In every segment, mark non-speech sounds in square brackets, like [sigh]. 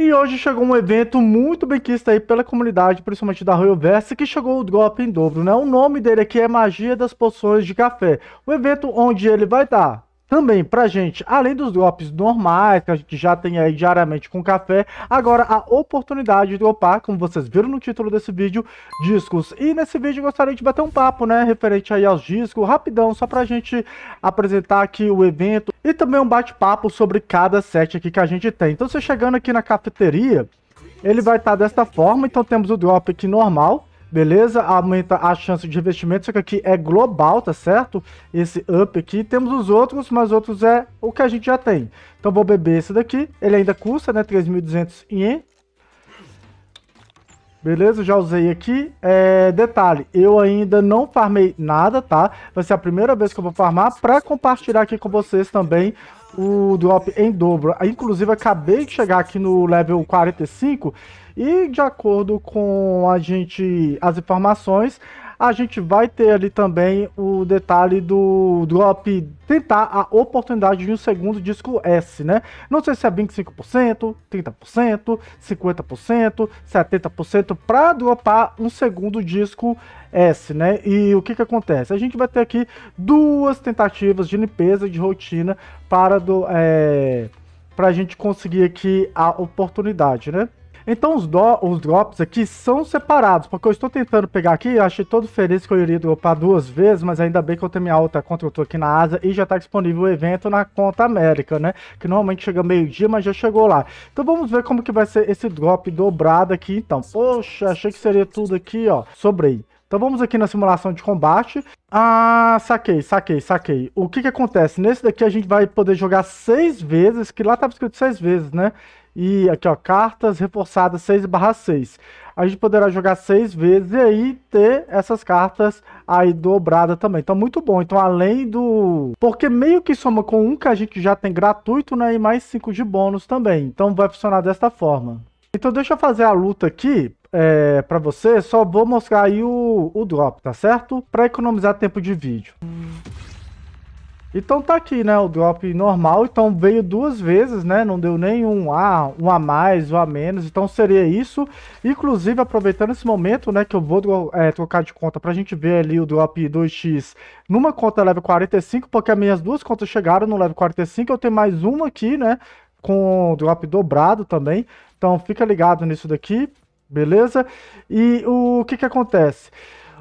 E hoje chegou um evento muito bem quisto aí pela comunidade, principalmente da Royal Versa, que chegou o golpe em dobro, né? O nome dele aqui é Magia das Poções de Café. O evento onde ele vai dar também para gente, além dos drops normais que a gente já tem aí diariamente com café, agora a oportunidade de dropar, como vocês viram no título desse vídeo, discos. E nesse vídeo eu gostaria de bater um papo, né, referente aí aos discos, rapidão, só a gente apresentar aqui o evento e também um bate-papo sobre cada set aqui que a gente tem. Então, você chegando aqui na cafeteria, ele vai estar tá desta forma, então temos o drop aqui normal, beleza? Aumenta a chance de investimento. só que aqui é global, tá certo? Esse up aqui, temos os outros, mas outros é o que a gente já tem. Então vou beber esse daqui, ele ainda custa, né, 3.200 ien. Beleza, já usei aqui. É, detalhe, eu ainda não farmei nada, tá? Vai ser a primeira vez que eu vou farmar para compartilhar aqui com vocês também o drop em dobro. Inclusive, acabei de chegar aqui no level 45 e de acordo com a gente, as informações, a gente vai ter ali também o detalhe do drop tentar a oportunidade de um segundo disco S, né? Não sei se é 25%, 30%, 50%, 70% para dropar um segundo disco S, né? E o que que acontece? A gente vai ter aqui duas tentativas de limpeza de rotina para do é, eh, para a gente conseguir aqui a oportunidade, né? Então os, do, os drops aqui são separados, porque eu estou tentando pegar aqui, eu achei todo feliz que eu iria dropar duas vezes, mas ainda bem que eu tenho minha alta conta, eu estou aqui na asa e já está disponível o evento na conta América, né? Que normalmente chega meio-dia, mas já chegou lá. Então vamos ver como que vai ser esse drop dobrado aqui, então. Poxa, achei que seria tudo aqui, ó. Sobrei. Então vamos aqui na simulação de combate. Ah, saquei, saquei, saquei. O que que acontece? Nesse daqui a gente vai poder jogar seis vezes, que lá tava escrito seis vezes, né? E aqui, ó, cartas reforçadas 6 barra 6. A gente poderá jogar 6 vezes e aí ter essas cartas aí dobrada também. Então, muito bom. Então, além do... Porque meio que soma com um que a gente já tem gratuito, né? E mais 5 de bônus também. Então, vai funcionar desta forma. Então, deixa eu fazer a luta aqui é, para você. Só vou mostrar aí o, o drop, tá certo? Para economizar tempo de vídeo. Hum. Então tá aqui, né, o drop normal, então veio duas vezes, né, não deu nenhum A, um A mais, um A menos, então seria isso. Inclusive, aproveitando esse momento, né, que eu vou é, trocar de conta pra gente ver ali o drop 2x numa conta level 45, porque as minhas duas contas chegaram no level 45, eu tenho mais uma aqui, né, com drop dobrado também, então fica ligado nisso daqui, beleza? E o que que acontece?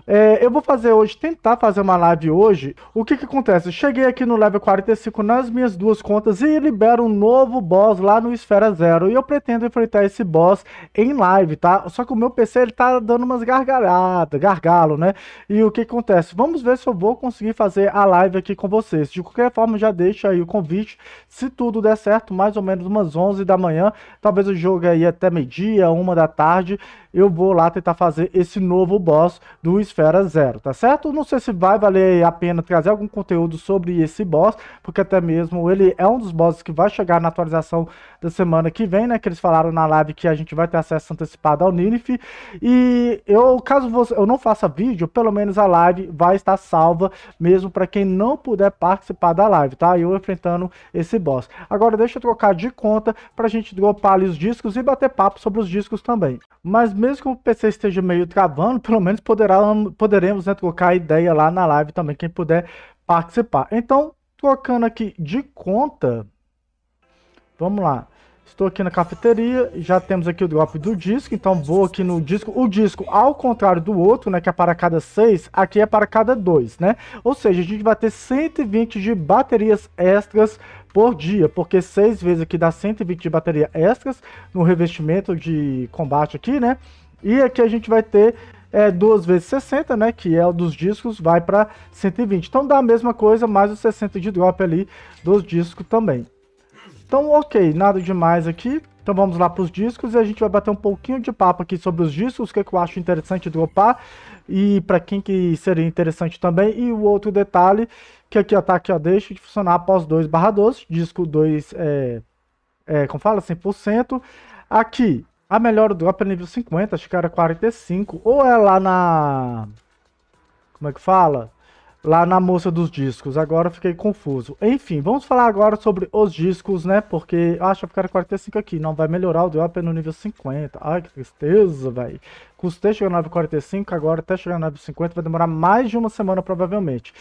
É, eu vou fazer hoje, tentar fazer uma live hoje. O que que acontece? Cheguei aqui no level 45 nas minhas duas contas e libero um novo boss lá no Esfera Zero. E eu pretendo enfrentar esse boss em live, tá? Só que o meu PC, ele tá dando umas gargalhadas, gargalo, né? E o que, que acontece? Vamos ver se eu vou conseguir fazer a live aqui com vocês. De qualquer forma, já deixo aí o convite. Se tudo der certo, mais ou menos umas 11 da manhã. Talvez eu jogue aí até meio-dia, uma da tarde eu vou lá tentar fazer esse novo boss do Esfera Zero, tá certo? Não sei se vai valer a pena trazer algum conteúdo sobre esse boss, porque até mesmo ele é um dos bosses que vai chegar na atualização da semana que vem, né? Que eles falaram na live que a gente vai ter acesso antecipado ao Ninif. E eu, caso você, eu não faça vídeo, pelo menos a live vai estar salva, mesmo para quem não puder participar da live, tá? Eu enfrentando esse boss. Agora deixa eu trocar de conta para a gente dropar ali os discos e bater papo sobre os discos também. Mas mesmo mesmo que o PC esteja meio travando, pelo menos poderá, poderemos né, trocar ideia lá na live também, quem puder participar. Então, trocando aqui de conta, vamos lá. Estou aqui na cafeteria, já temos aqui o drop do disco, então vou aqui no disco. O disco, ao contrário do outro, né, que é para cada 6, aqui é para cada 2, né? Ou seja, a gente vai ter 120 de baterias extras por dia, porque 6 vezes aqui dá 120 de bateria extras no revestimento de combate aqui, né? E aqui a gente vai ter é 2 vezes 60, né, que é o dos discos, vai para 120. Então dá a mesma coisa, mais os 60 de drop ali dos discos também. Então, ok, nada demais aqui. Então vamos lá para os discos e a gente vai bater um pouquinho de papo aqui sobre os discos, o que, é eu acho interessante dropar e para quem que seria interessante também. E o outro detalhe, que aqui ó, tá aqui, ó, deixa de funcionar após 2 barra 12, disco 2, é, é, como fala, 100%. Aqui, a melhor drop é nível 50, acho que era 45, ou é lá na... Como é que fala? lá na moça dos discos. Agora fiquei confuso. Enfim, vamos falar agora sobre os discos, né? Porque ah, acho que eu quero 45 aqui. Não, vai melhorar o apenas no nível 50. Ai, que tristeza, velho. Custei chegar no 9,45, agora até chegar no 950 vai demorar mais de uma semana provavelmente.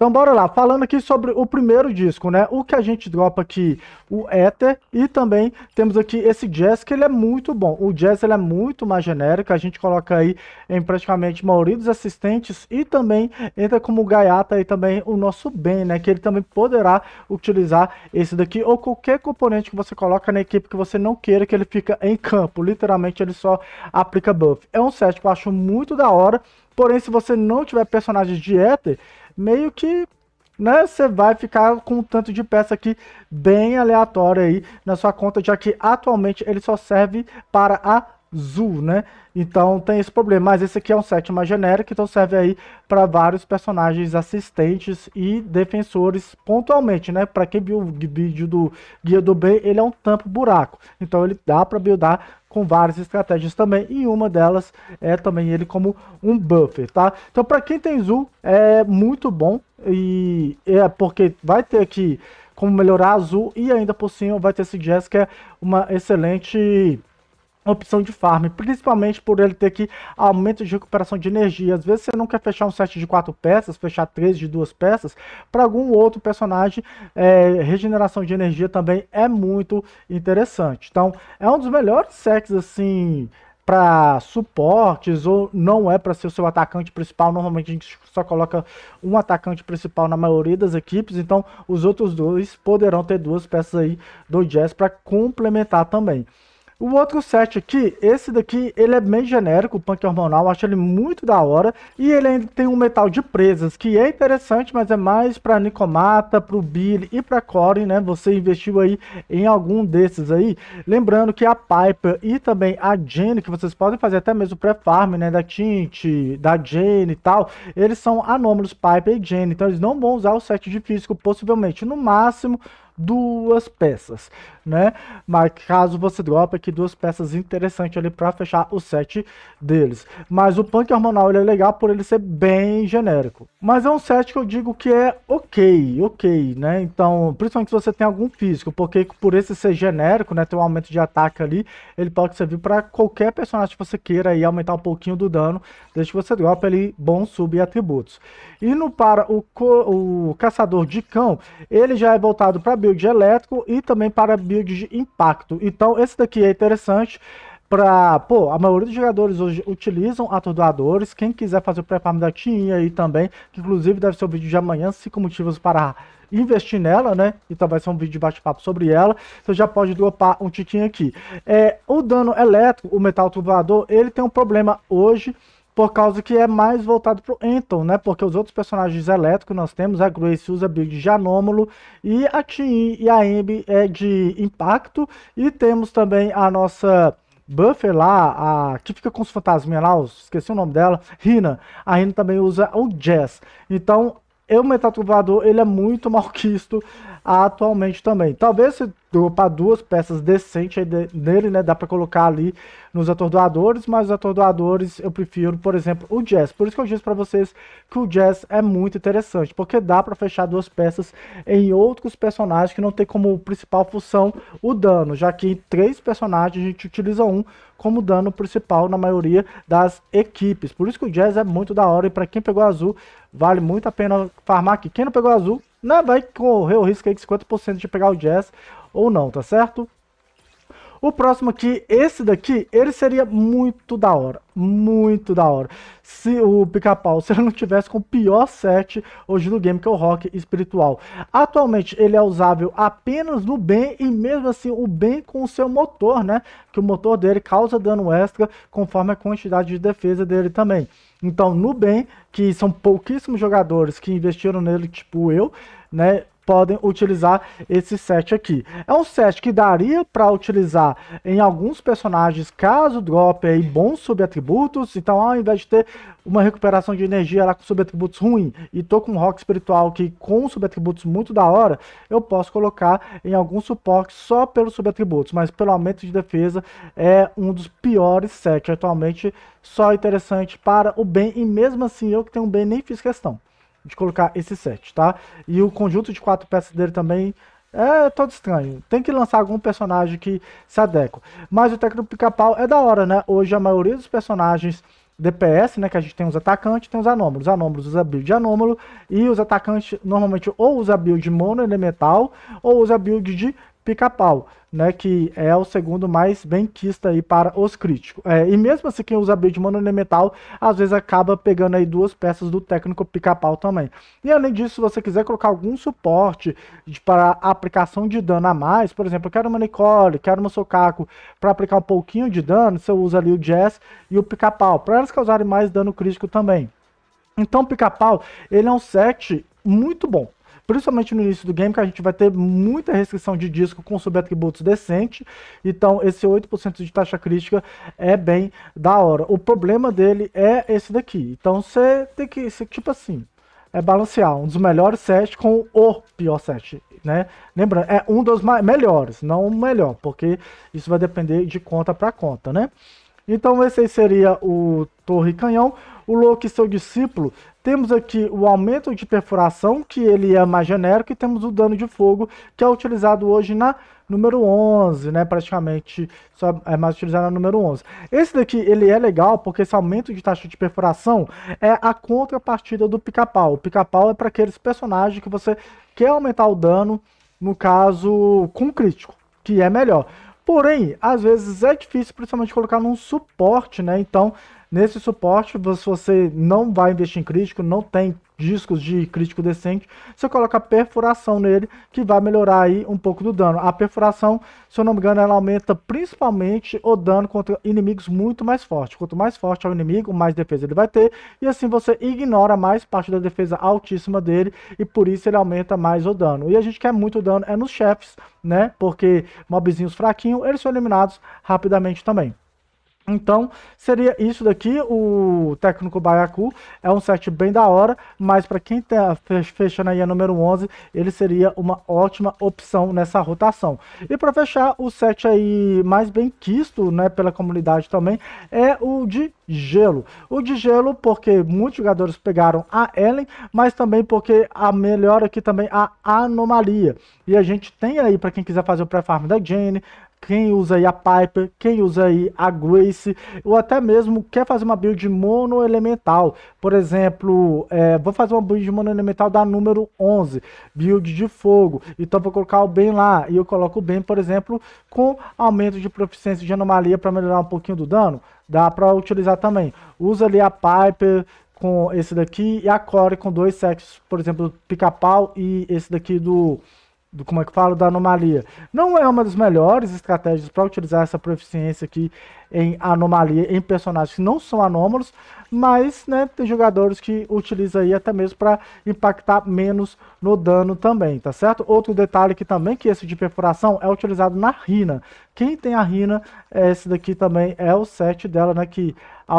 Então bora lá, falando aqui sobre o primeiro disco, né? O que a gente dropa aqui, o Ether, e também temos aqui esse jazz que ele é muito bom. O jazz ele é muito mais genérico, a gente coloca aí em praticamente maioria dos assistentes e também entra como gaiata aí também o nosso bem, né? Que ele também poderá utilizar esse daqui ou qualquer componente que você coloca na equipe que você não queira que ele fica em campo. Literalmente ele só aplica buff. É um set que eu acho muito da hora. Porém, se você não tiver personagens de Ether, meio que né, você vai ficar com um tanto de peça aqui bem aleatória aí na sua conta, já que atualmente ele só serve para a Zul, né? Então tem esse problema, mas esse aqui é um set mais genérico, então serve aí para vários personagens assistentes e defensores pontualmente, né? Para quem viu o vídeo do Guia do Bem, ele é um tampo buraco, então ele dá para buildar com várias estratégias também, e uma delas é também ele como um buffer, tá? Então para quem tem Zul é muito bom, e é porque vai ter aqui como melhorar Azul, e ainda por cima vai ter esse Jazz que é uma excelente opção de farm, principalmente por ele ter que aumento de recuperação de energia. Às vezes você não quer fechar um set de quatro peças, fechar três de duas peças, para algum outro personagem, é, regeneração de energia também é muito interessante. Então, é um dos melhores sets, assim, para suportes ou não é para ser o seu atacante principal. Normalmente a gente só coloca um atacante principal na maioria das equipes, então os outros dois poderão ter duas peças aí do Jazz para complementar também. O outro set aqui, esse daqui, ele é bem genérico, o punk hormonal, acho ele muito da hora. E ele ainda tem um metal de presas, que é interessante, mas é mais pra Nicomata, pro Billy e pra Corey, né? Você investiu aí em algum desses aí. Lembrando que a Piper e também a Jenny, que vocês podem fazer até mesmo pré-farm, né? Da Tint, da Jenny e tal, eles são anômalos Piper e Jenny, então eles não vão usar o set de físico, possivelmente, no máximo duas peças, né? Mas caso você drope aqui duas peças interessantes ali para fechar o set deles. Mas o Punk Hormonal ele é legal por ele ser bem genérico. Mas é um set que eu digo que é ok, ok, né? Então, principalmente se você tem algum físico, porque por esse ser genérico, né, ter um aumento de ataque ali, ele pode servir para qualquer personagem que você queira e aumentar um pouquinho do dano, desde que você drope ali bons sub-atributos. E no para o, o caçador de cão, ele já é voltado para build build elétrico e também para build de impacto. Então esse daqui é interessante para, pô, a maioria dos jogadores hoje utilizam atordoadores. Quem quiser fazer o preparo da tinha aí também, que inclusive deve ser o vídeo de amanhã, cinco motivos para investir nela, né? Então vai ser um vídeo de bate-papo sobre ela. Você já pode dropar um tiquinho aqui. É, o dano elétrico, o metal turbador, ele tem um problema hoje por causa que é mais voltado pro Anton, né? Porque os outros personagens elétricos nós temos, a Grace usa build de anômalo, e a Tiin e a Embi é de impacto, e temos também a nossa... Buffer lá, a que fica com os fantasminhas lá, esqueci o nome dela, Rina. A Rina também usa o Jazz. Então, o Metatubador, ele é muito [laughs] malquisto atualmente também. Talvez se para duas peças decentes nele, né? Dá para colocar ali nos atordoadores, mas os atordoadores eu prefiro, por exemplo, o Jazz. Por isso que eu disse para vocês que o Jazz é muito interessante, porque dá para fechar duas peças em outros personagens que não tem como principal função o dano, já que em três personagens a gente utiliza um como dano principal na maioria das equipes. Por isso que o Jazz é muito da hora e para quem pegou azul, vale muito a pena farmar aqui. Quem não pegou azul, né, vai correr o risco aí de 50% de pegar o Jazz ou não, tá certo? O próximo aqui, esse daqui, ele seria muito da hora, muito da hora. Se o Pica-Pau, se ele não tivesse com o pior set hoje do game, que é o Rock Espiritual. Atualmente ele é usável apenas no Ben e mesmo assim o Ben com o seu motor, né? Que o motor dele causa dano extra conforme a quantidade de defesa dele também. Então, no bem, que são pouquíssimos jogadores que investiram nele, tipo eu, né? podem utilizar esse set aqui. É um set que daria para utilizar em alguns personagens caso drop aí bons subatributos, então ao invés de ter uma recuperação de energia lá com subatributos ruim e tô com um rock espiritual que com subatributos muito da hora, eu posso colocar em algum suporte só pelos subatributos, mas pelo aumento de defesa é um dos piores sets atualmente, só interessante para o bem e mesmo assim eu que tenho um bem nem fiz questão de colocar esse set, tá? E o conjunto de quatro peças dele também é todo estranho. Tem que lançar algum personagem que se adequa. Mas o técnico pica-pau é da hora, né? Hoje a maioria dos personagens DPS, né? Que a gente tem os atacantes, tem os anômalos. Os anômalos usa build anômalo. E os atacantes normalmente ou usa build mono elemental ou usa build de Pica-Pau, né, que é o segundo mais benquista aí para os críticos. É, e mesmo assim, quem usa build monolimetal, às vezes acaba pegando aí duas peças do técnico pica-pau também. E além disso, se você quiser colocar algum suporte para aplicação de dano a mais, por exemplo, eu quero uma Nicole, quero uma Socaco, para aplicar um pouquinho de dano, você usa ali o Jazz e o pica-pau, para elas causarem mais dano crítico também. Então, pica-pau, ele é um set muito bom principalmente no início do game, que a gente vai ter muita restrição de disco com subatributos decente. Então, esse 8% de taxa crítica é bem da hora. O problema dele é esse daqui. Então, você tem que, cê, tipo assim, é balancear um dos melhores sets com o pior set, né? Lembrando, é um dos melhores, não o melhor, porque isso vai depender de conta para conta, né? Então esse aí seria o Torre Canhão. O Loki, seu discípulo, temos aqui o aumento de perfuração, que ele é mais genérico, e temos o dano de fogo, que é utilizado hoje na número 11, né? Praticamente só é mais utilizado na número 11. Esse daqui, ele é legal, porque esse aumento de taxa de perfuração é a contrapartida do pica-pau. O pica-pau é para aqueles personagens que você quer aumentar o dano, no caso, com crítico, que é melhor. Porém, às vezes é difícil, principalmente colocar num suporte, né? Então, Nesse suporte, se você não vai investir em crítico, não tem discos de crítico decente, você coloca perfuração nele, que vai melhorar aí um pouco do dano. A perfuração, se eu não me engano, ela aumenta principalmente o dano contra inimigos muito mais fortes. Quanto mais forte é o inimigo, mais defesa ele vai ter, e assim você ignora mais parte da defesa altíssima dele, e por isso ele aumenta mais o dano. E a gente quer muito dano é nos chefes, né? Porque mobzinhos fraquinhos, eles são eliminados rapidamente também. Então, seria isso daqui, o técnico Baiacu, é um set bem da hora, mas para quem tá fechando aí a número 11, ele seria uma ótima opção nessa rotação. E para fechar, o set aí mais bem quisto, né, pela comunidade também, é o de gelo. O de gelo porque muitos jogadores pegaram a Ellen, mas também porque a melhor aqui também a anomalia. E a gente tem aí para quem quiser fazer o pré-farm da Jane, quem usa aí a Piper, quem usa aí a Grace, ou até mesmo quer fazer uma build monoelemental. Por exemplo, é, vou fazer uma build monoelemental da número 11, build de fogo. Então vou colocar o Ben lá, e eu coloco o Ben, por exemplo, com aumento de proficiência de anomalia para melhorar um pouquinho do dano. Dá para utilizar também. Usa ali a Piper, com esse daqui e a Core com dois Sexos, por exemplo, pica-pau e esse daqui do do como é que falo, da anomalia. Não é uma das melhores estratégias para utilizar essa proficiência aqui em anomalia, em personagens que não são anômalos, mas né, tem jogadores que utilizam aí até mesmo para impactar menos no dano também, tá certo? Outro detalhe que também, que esse de perfuração é utilizado na Rina. Quem tem a Rina, é esse daqui também é o set dela, né, que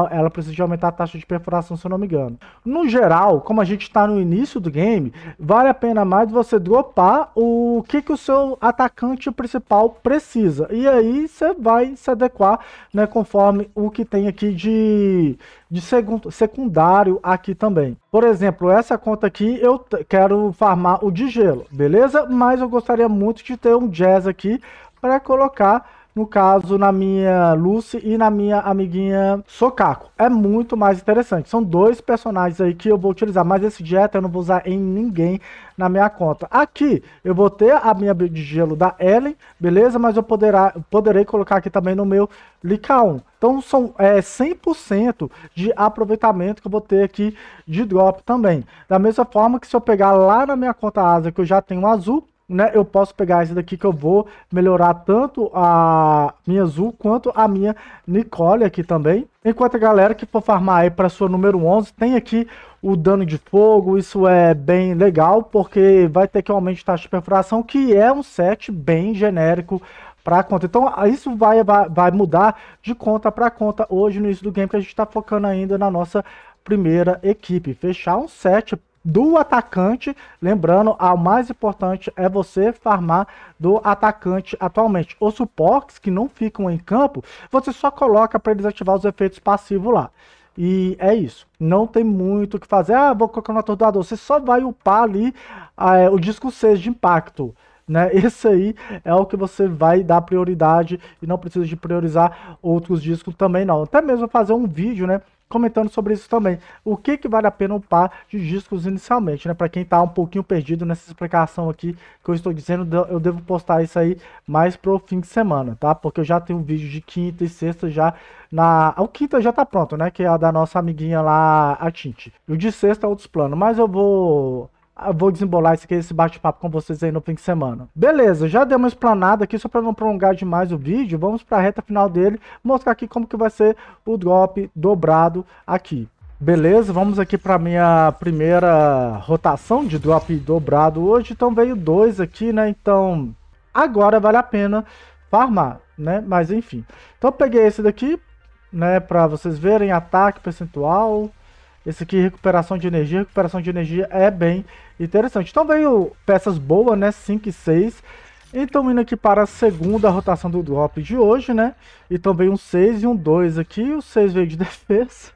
ela precisa de aumentar a taxa de perfuração, se eu não me engano. No geral, como a gente está no início do game, vale a pena mais você dropar o que, que o seu atacante principal precisa. E aí você vai se adequar né, conforme o que tem aqui de, de secundário aqui também. Por exemplo, essa conta aqui eu quero farmar o de gelo, beleza? Mas eu gostaria muito de ter um jazz aqui para colocar no caso na minha Lucy e na minha amiguinha Sokako. É muito mais interessante. São dois personagens aí que eu vou utilizar, mas esse dieta eu não vou usar em ninguém na minha conta. Aqui eu vou ter a minha de gelo da Ellen, beleza? Mas eu poderá, poderei colocar aqui também no meu Licaon. Então são é, 100% de aproveitamento que eu vou ter aqui de drop também. Da mesma forma que se eu pegar lá na minha conta asa que eu já tenho azul, né, eu posso pegar esse daqui que eu vou melhorar tanto a minha azul quanto a minha Nicole aqui também. Enquanto a galera que for farmar aí para sua número 11 tem aqui o dano de fogo, isso é bem legal, porque vai ter que aumentar a taxa de perfuração, que é um set bem genérico para conta. Então, isso vai, vai, vai mudar de conta para conta hoje no início do game, que a gente está focando ainda na nossa primeira equipe. Fechar um set do atacante. Lembrando, a mais importante é você farmar do atacante atualmente. Os suportes que não ficam em campo, você só coloca para eles ativar os efeitos passivos lá. E é isso. Não tem muito o que fazer. Ah, vou colocar no atordoador. Você só vai upar ali é, o disco 6 de impacto. Né? [laughs] Esse aí é o que você vai dar prioridade e não precisa de priorizar outros discos também não. Até mesmo fazer um vídeo, né? comentando sobre isso também. O que, que vale a pena upar de discos inicialmente, né? Para quem está um pouquinho perdido nessa explicação aqui que eu estou dizendo, eu devo postar isso aí mais pro fim de semana, tá? Porque eu já tenho um vídeo de quinta e sexta já na... O quinta já tá pronto, né? Que é a da nossa amiguinha lá, a Tinte. E o de sexta é outros planos, mas eu vou vou desembolar esse, esse bate-papo com vocês aí no fim de semana. Beleza, já dei uma explanada aqui, só para não prolongar demais o vídeo, vamos para a reta final dele, mostrar aqui como que vai ser o drop dobrado aqui. Beleza, vamos aqui para minha primeira rotação de drop dobrado hoje, então veio dois aqui, né, então agora vale a pena farmar, né, mas enfim. Então peguei esse daqui, né, para vocês verem ataque percentual, esse aqui, recuperação de energia. Recuperação de energia é bem interessante. Então veio peças boas, né? 5 e 6. Então indo aqui para a segunda rotação do drop de hoje, né? E então, também um 6 e um 2 aqui. O 6 veio de [laughs] defesa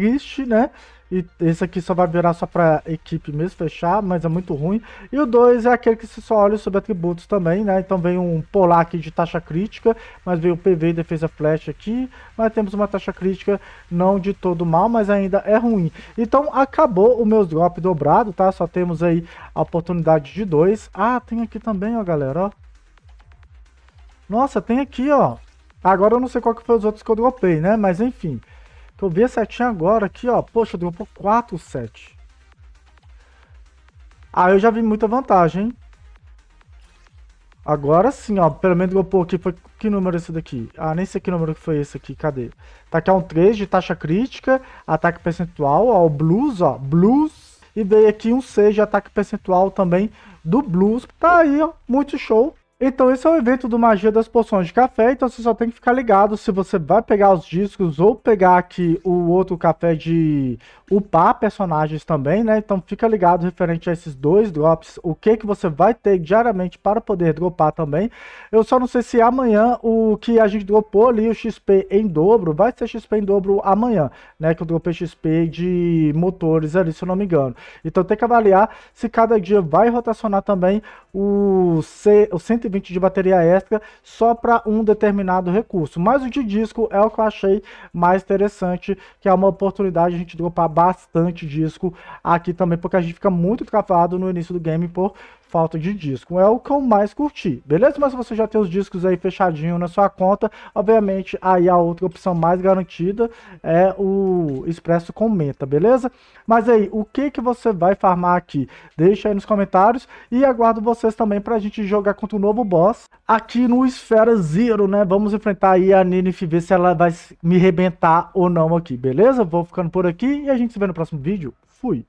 triste, né? E esse aqui só vai virar só pra equipe mesmo, fechar, mas é muito ruim. E o 2 é aquele que se só olha sobre atributos também, né? Então vem um polar aqui de taxa crítica, mas veio PV e defesa flash aqui. Mas temos uma taxa crítica não de todo mal, mas ainda é ruim. Então acabou o meu drop dobrado, tá? Só temos aí a oportunidade de 2. Ah, tem aqui também, ó, galera, ó. Nossa, tem aqui, ó. Agora eu não sei qual que foi os outros que eu dropei, né? Mas enfim eu vi a setinha agora aqui, ó. Poxa, deu por 4 7. Aí ah, eu já vi muita vantagem, hein? Agora sim, ó. Pelo menos eu por aqui. Foi... Que número é esse daqui? Ah, nem sei que número que foi esse aqui. Cadê? Tá aqui ó. um 3 de taxa crítica, ataque percentual, ó. O blues, ó. Blues. E veio aqui um 6 de ataque percentual também do blues. Tá aí, ó. Muito show. Então, esse é o evento do Magia das Poções de Café, então você só tem que ficar ligado se você vai pegar os discos ou pegar aqui o outro café de upar personagens também, né? Então fica ligado referente a esses dois drops, o que que você vai ter diariamente para poder dropar também. Eu só não sei se amanhã o que a gente dropou ali, o XP em dobro, vai ser XP em dobro amanhã, né? Que eu dropei XP de motores ali, se eu não me engano. Então tem que avaliar se cada dia vai rotacionar também o, C, o 120 120 de bateria extra só para um determinado recurso. Mas o de disco é o que eu achei mais interessante, que é uma oportunidade de a gente dropar bastante disco aqui também, porque a gente fica muito travado no início do game por falta de disco. É o que eu mais curti, beleza? Mas se você já tem os discos aí fechadinho na sua conta, obviamente aí a outra opção mais garantida é o Expresso Comenta, beleza? Mas aí, o que, que você vai farmar aqui? Deixa aí nos comentários e aguardo vocês também pra gente jogar contra o novo boss aqui no Esfera Zero, né? Vamos enfrentar aí a Ninif, ver se ela vai me rebentar ou não aqui, beleza? Vou ficando por aqui e a gente se vê no próximo vídeo. Fui!